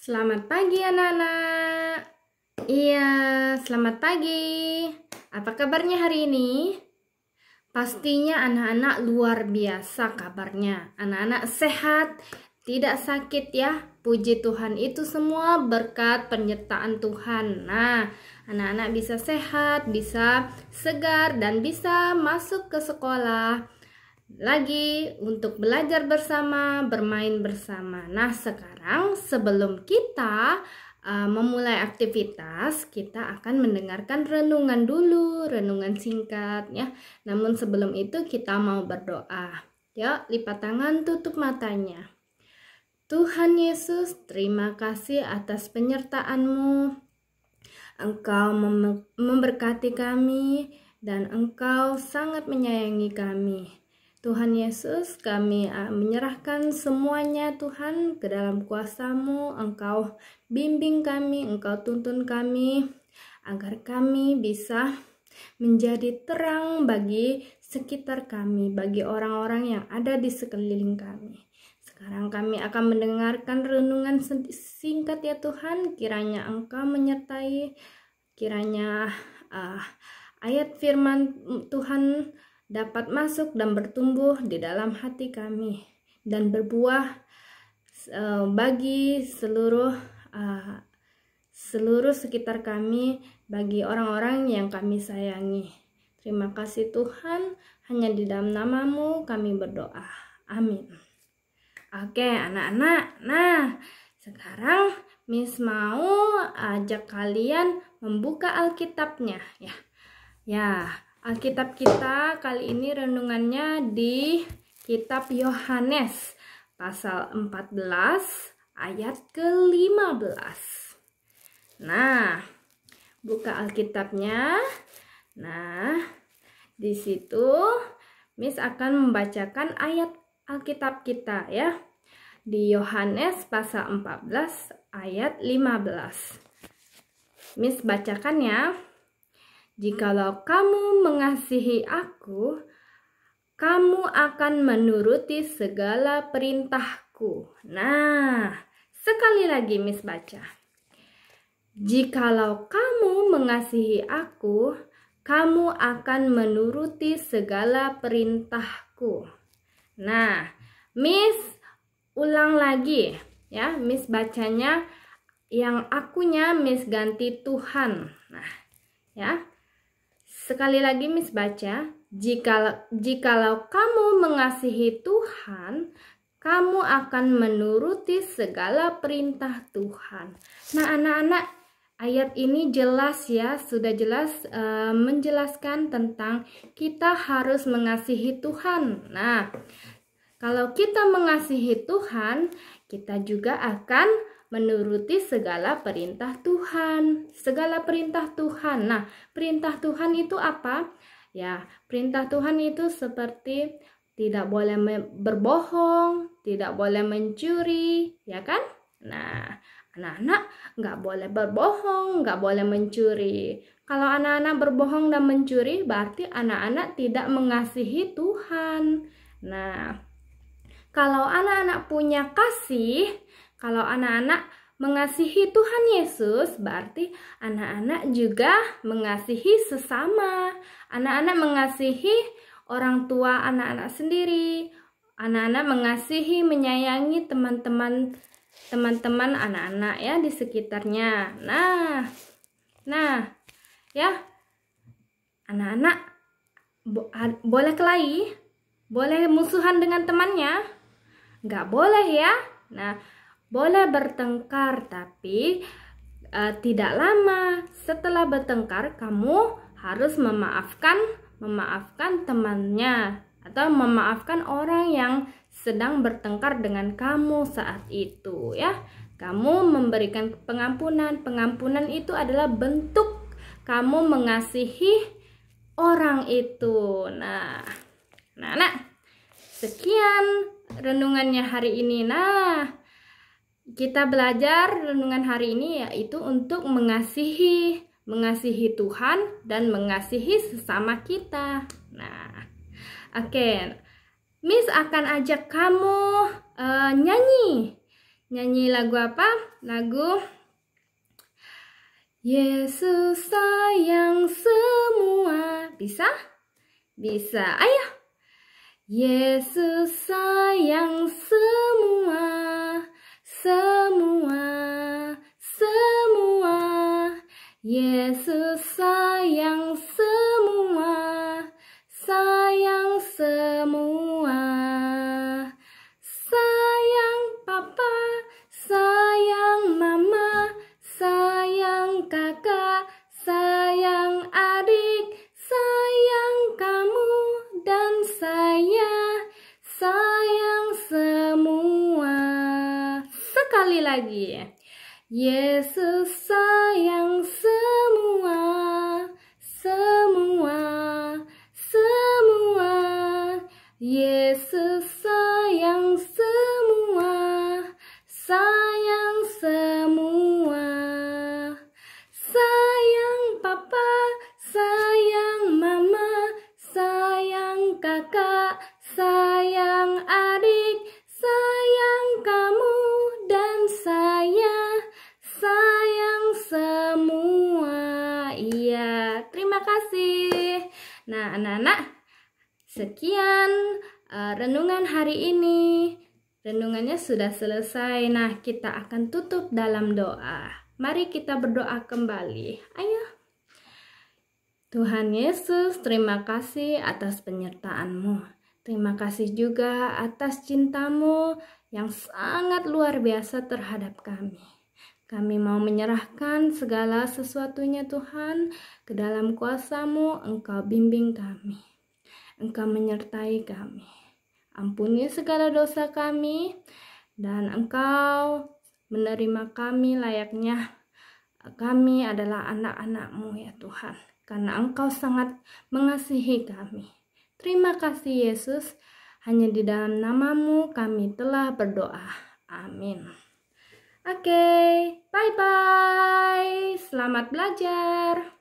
Selamat pagi anak-anak Iya, selamat pagi Apa kabarnya hari ini? Pastinya anak-anak luar biasa kabarnya Anak-anak sehat, tidak sakit ya Puji Tuhan itu semua berkat penyertaan Tuhan Nah, anak-anak bisa sehat, bisa segar, dan bisa masuk ke sekolah lagi untuk belajar bersama, bermain bersama. Nah, sekarang sebelum kita uh, memulai aktivitas, kita akan mendengarkan renungan dulu, renungan singkat ya. Namun sebelum itu kita mau berdoa. Yuk, ya, lipat tangan, tutup matanya. Tuhan Yesus, terima kasih atas penyertaan-Mu. Engkau memberkati kami dan Engkau sangat menyayangi kami. Tuhan Yesus, kami ah, menyerahkan semuanya Tuhan ke dalam kuasamu. Engkau bimbing kami, Engkau tuntun kami, agar kami bisa menjadi terang bagi sekitar kami, bagi orang-orang yang ada di sekeliling kami. Sekarang kami akan mendengarkan renungan singkat ya Tuhan, kiranya Engkau menyertai, kiranya uh, ayat firman mm, Tuhan dapat masuk dan bertumbuh di dalam hati kami dan berbuah eh, bagi seluruh eh, seluruh sekitar kami bagi orang-orang yang kami sayangi. Terima kasih Tuhan, hanya di dalam namamu kami berdoa. Amin. Oke anak-anak, nah sekarang Miss mau ajak kalian membuka Alkitabnya ya. Ya, Alkitab kita kali ini renungannya di Kitab Yohanes pasal 14 ayat ke-15. Nah, buka Alkitabnya. Nah, di situ Miss akan membacakan ayat Alkitab kita ya. Di Yohanes pasal 14 ayat 15. Miss bacakan ya. Jikalau kamu mengasihi aku, kamu akan menuruti segala perintahku. Nah, sekali lagi Miss baca. Jikalau kamu mengasihi aku, kamu akan menuruti segala perintahku. Nah, Miss ulang lagi ya, Miss bacanya yang akunya Miss ganti Tuhan. Nah, ya. Sekali lagi Miss baca, jika jikalau kamu mengasihi Tuhan, kamu akan menuruti segala perintah Tuhan. Nah, anak-anak, ayat ini jelas ya, sudah jelas e, menjelaskan tentang kita harus mengasihi Tuhan. Nah, kalau kita mengasihi Tuhan, kita juga akan menuruti segala perintah Tuhan. Segala perintah Tuhan. Nah, perintah Tuhan itu apa? Ya, perintah Tuhan itu seperti tidak boleh berbohong, tidak boleh mencuri, ya kan? Nah, anak-anak nggak boleh berbohong, nggak boleh mencuri. Kalau anak-anak berbohong dan mencuri, berarti anak-anak tidak mengasihi Tuhan. Nah, kalau anak-anak punya kasih, kalau anak-anak mengasihi Tuhan Yesus, berarti anak-anak juga mengasihi sesama. Anak-anak mengasihi orang tua anak-anak sendiri. Anak-anak mengasihi, menyayangi teman-teman teman-teman anak-anak ya di sekitarnya. Nah, nah ya anak-anak bo boleh kelahi, boleh musuhan dengan temannya, nggak boleh ya. Nah, boleh bertengkar, tapi uh, tidak lama setelah bertengkar kamu harus memaafkan memaafkan temannya atau memaafkan orang yang sedang bertengkar dengan kamu saat itu ya kamu memberikan pengampunan pengampunan itu adalah bentuk kamu mengasihi orang itu nah nah, nah sekian renungannya hari ini nah kita belajar renungan hari ini yaitu untuk mengasihi, mengasihi Tuhan dan mengasihi sesama kita. Nah, oke. Okay. Miss akan ajak kamu uh, nyanyi. Nyanyi lagu apa? Lagu Yesus sayang semua. Bisa? Bisa. Ayo. Yesus sayang semua. Semua, semua Yesus lagi. Yesus sayang semua, semua, semua. Yesus anak-anak, sekian uh, renungan hari ini. Renungannya sudah selesai. Nah, kita akan tutup dalam doa. Mari kita berdoa kembali. Ayo. Tuhan Yesus, terima kasih atas penyertaan-Mu. Terima kasih juga atas cintamu yang sangat luar biasa terhadap kami. Kami mau menyerahkan segala sesuatunya Tuhan ke dalam kuasamu Engkau bimbing kami. Engkau menyertai kami. Ampuni segala dosa kami dan Engkau menerima kami layaknya kami adalah anak-anakmu ya Tuhan. Karena Engkau sangat mengasihi kami. Terima kasih Yesus. Hanya di dalam namamu kami telah berdoa. Amin. Oke, okay, bye-bye. Selamat belajar.